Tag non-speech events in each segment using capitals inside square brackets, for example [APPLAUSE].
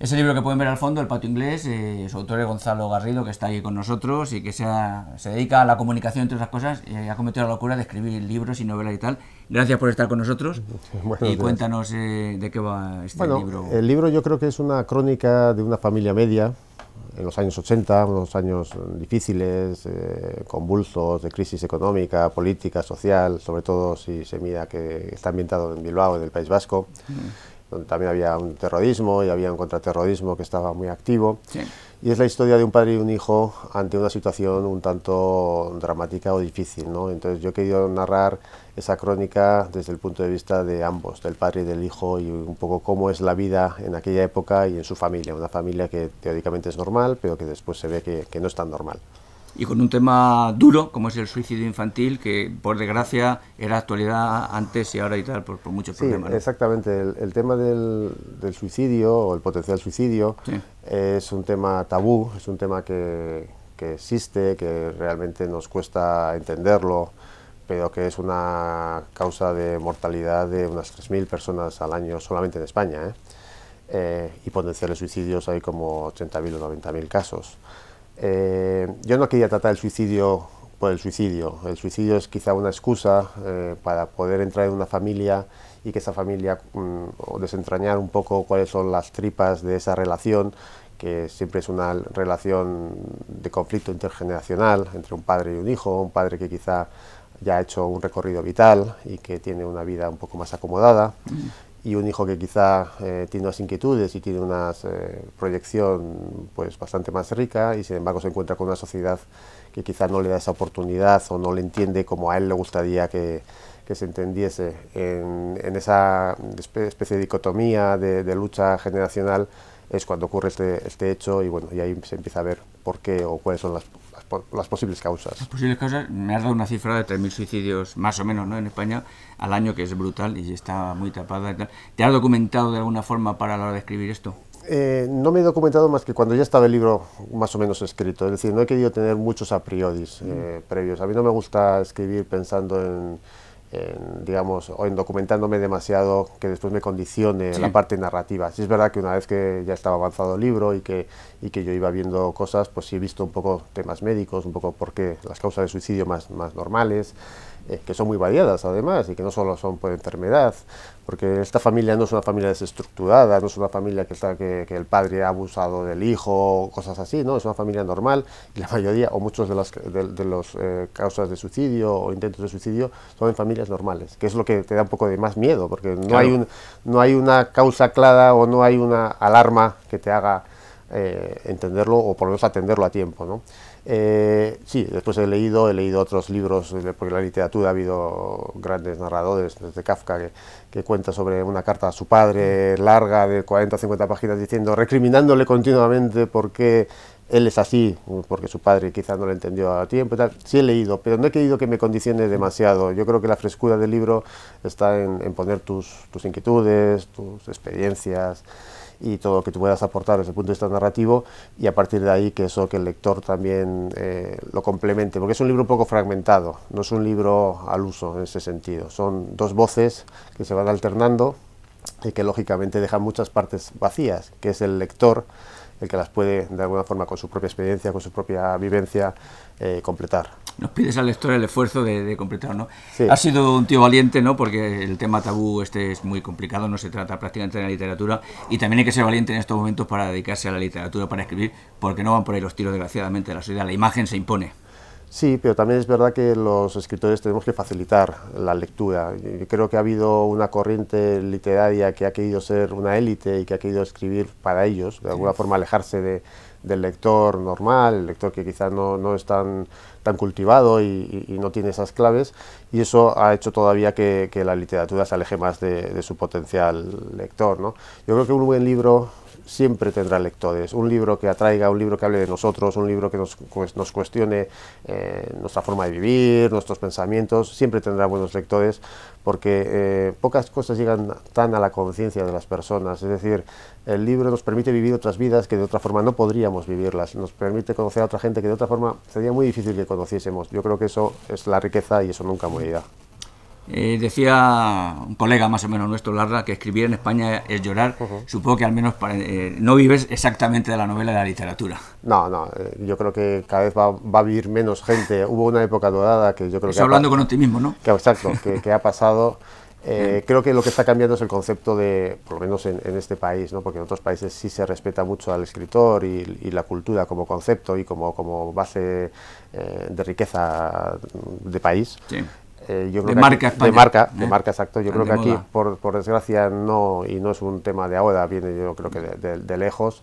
Ese libro que pueden ver al fondo, El Patio Inglés, es eh, su autor de Gonzalo Garrido, que está ahí con nosotros y que se, se dedica a la comunicación, entre otras cosas, y ha cometido la locura de escribir libros y novelas y tal. Gracias por estar con nosotros [LAUGHS] y cuéntanos eh, de qué va este libro. El libro yo creo que es una crónica de una familia media en los años 80, unos años difíciles, eh, convulsos, de crisis económica, política, social, sobre todo si se mira que está ambientado en Bilbao, en el País Vasco. Mm donde también había un terrorismo y había un contraterrorismo que estaba muy activo. Y es la historia de un padre y un hijo ante una situación un tanto dramática o difícil. ¿no? Entonces yo he querido narrar esa crónica desde el punto de vista de ambos, del padre y del hijo, y un poco cómo es la vida en aquella época y en su familia. Una familia que teóricamente es normal, pero que después se ve que no es tan normal y con un tema duro como es el suicidio infantil, que por desgracia era actualidad antes y ahora y tal, por, por muchos problemas. Exactamente, el, tema del, del, suicidio o el potencial suicidio es un tema tabú, es un tema que, que, existe, que realmente nos cuesta entenderlo, pero que es una causa de mortalidad de unas 3.000 personas al año solamente en España. ¿eh? Eh, y potenciales suicidios hay como 80.000 o 90.000 casos. Eh, yo no quería tratar el suicidio por el suicidio. El suicidio es quizá una excusa eh, para poder entrar en una familia y que esa familia mm, o desentrañar un poco cuáles son las tripas de esa relación, que siempre es una relación de conflicto intergeneracional entre un padre y un hijo, un padre que quizá ya ha hecho un recorrido vital y que tiene una vida un poco más acomodada. Mm y un hijo que quizá eh, tiene unas inquietudes y tiene una eh, proyección pues bastante más rica y sin embargo se encuentra con una sociedad que quizá no le da esa oportunidad o no le entiende como a él le gustaría que, se entendiese en, esa especie de dicotomía de, lucha generacional es cuando ocurre este, este hecho y bueno y ahí se empieza a ver por qué o cuáles son las las posibles causas. Las posibles causas, me has dado una cifra de 3.000 suicidios, más o menos, En España, al año, que es brutal y está muy tapada. ¿Te has documentado de alguna forma para la hora de escribir esto? Eh, no me he documentado más que cuando ya estaba el libro más o menos escrito, es decir, no he querido tener muchos a priori eh, mm. previos. A mí no me gusta escribir pensando en digamos, o en documentándome demasiado que después me condicione la parte narrativa. Sí es verdad que una vez que ya estaba avanzado el libro y que, y que yo iba viendo cosas, pues sí he visto un poco temas médicos, un poco por qué las causas de suicidio más, más normales, eh, que son muy variadas además y que no solo son por enfermedad, porque esta familia no es una familia desestructurada, no es una familia que, está, que, el padre ha abusado del hijo, o cosas así, ¿no? Es una familia normal y la mayoría o muchos de las de, los, eh, causas de suicidio o intentos de suicidio son en familias normales, que es lo que te da un poco de más miedo, porque no, hay, un, no hay una causa clara o no hay una alarma que te haga eh, entenderlo o por lo menos atenderlo a tiempo. ¿no? Eh, sí, después he leído, he leído otros libros, porque en la literatura ha habido grandes narradores, desde Kafka, que, que cuenta sobre una carta a su padre larga de 40 o 50 páginas diciendo, recriminándole continuamente por qué él es así, porque su padre quizás no lo entendió a tiempo y tal. Sí he leído, pero no he querido que me condicione demasiado. Yo creo que la frescura del libro está en, poner tus, inquietudes, tus experiencias y todo lo que tú puedas aportar desde el punto de vista narrativo y a partir de ahí que eso que el lector también eh, lo complemente, porque es un libro un poco fragmentado, no es un libro al uso en ese sentido. Son dos voces que se van alternando y que lógicamente deja muchas partes vacías, que es el lector el que las puede de alguna forma con su propia experiencia, con su propia vivencia, eh, completar. Nos pides al lector el esfuerzo de, completar, ¿no? Ha sido un tío valiente, ¿no? Porque el tema tabú este es muy complicado, no se trata prácticamente de la literatura y también hay que ser valiente en estos momentos para dedicarse a la literatura, para escribir, porque no van por ahí los tiros desgraciadamente de la sociedad, la imagen se impone. Sí, pero también es verdad que los escritores tenemos que facilitar la lectura. Yo creo que ha habido una corriente literaria que ha querido ser una élite y que ha querido escribir para ellos, de alguna forma alejarse del lector normal, el lector que quizás no, es tan, tan cultivado y, no tiene esas claves, y eso ha hecho todavía que, la literatura se aleje más de, de su potencial lector. ¿no? Yo creo que un buen libro siempre tendrá lectores. Un libro que atraiga, un libro que hable de nosotros, un libro que nos, pues, cuestione eh, nuestra forma de vivir, nuestros pensamientos, siempre tendrá buenos lectores porque eh, pocas cosas llegan tan a la conciencia de las personas. Es decir, el libro nos permite vivir otras vidas que de otra forma no podríamos vivirlas, nos permite conocer a otra gente que de otra forma sería muy difícil que conociésemos. Yo creo que eso es la riqueza y eso nunca morirá. Eh, decía un colega más o menos nuestro, Larra, que escribir en España es llorar. Supongo que al menos eh, no vives exactamente de la novela de la literatura. No, no, eh, yo creo que cada vez va, a vivir menos gente. [LAUGHS] Hubo una época dorada que yo creo que... que... hablando con optimismo, ¿no? exacto, que, ha pasado... [LAUGHS] creo que lo que está cambiando es el concepto de, por lo menos en, este país, ¿no? porque en otros países sí se respeta mucho al escritor y, la cultura como concepto y como, como base de riqueza de país. Sí. Eh, de marca de marca, ¿Eh? de marca exacto. Yo ah, creo que aquí, por, desgracia, no y no es un tema de ahora, viene yo creo que de, lejos.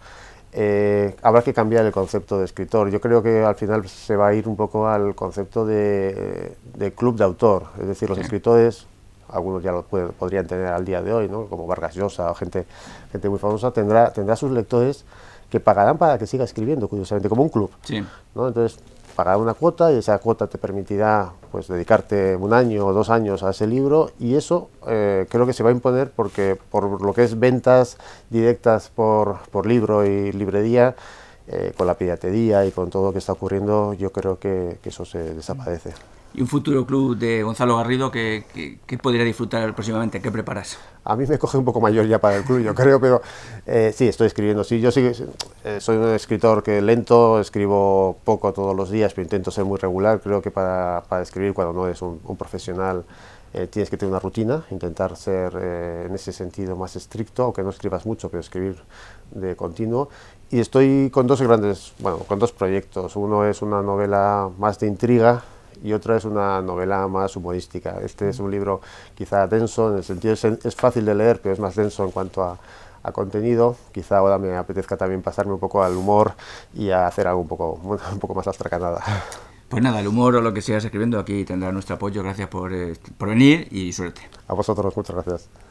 Eh, habrá que cambiar el concepto de escritor. Yo creo que al final se va a ir un poco al concepto de, club de autor, es decir, los escritores algunos ya lo podrían tener al día de hoy, ¿no? como Vargas Llosa o gente, gente muy famosa, tendrá, tendrá sus lectores que pagarán para que siga escribiendo, curiosamente, como un club. Sí. ¿no? Entonces, pagar una cuota y esa cuota te permitirá pues, dedicarte un año o dos años a ese libro y eso eh, creo que se va a imponer porque por lo que es ventas directas por, libro y librería, eh, con la piratería y con todo lo que está ocurriendo, yo creo que eso se desaparece y un futuro club de Gonzalo Garrido que, podría disfrutar próximamente? ¿Qué preparas? A mí me coge un poco mayor ya para el club, yo creo, pero eh, sí, estoy escribiendo. Sí, yo eh, soy un escritor que lento, escribo poco todos los días, pero intento ser muy regular. Creo que para, escribir, cuando no es un, profesional, eh, tienes que tener una rutina, intentar ser en ese sentido más estricto, aunque no escribas mucho, pero escribir de continuo y estoy con dos grandes, bueno, con dos proyectos. Uno es una novela más de intriga y otra es una novela más humorística. Este es un libro quizá denso, en el sentido es, es fácil de leer, pero es más denso en cuanto a, contenido. Quizá ahora me apetezca también pasarme un poco al humor y a hacer algo un poco, [LAUGHS] un poco más astracanada. Pues nada, el humor o lo que sigas escribiendo aquí tendrá nuestro apoyo. Gracias por, eh, por venir y suerte. A vosotros, muchas gracias.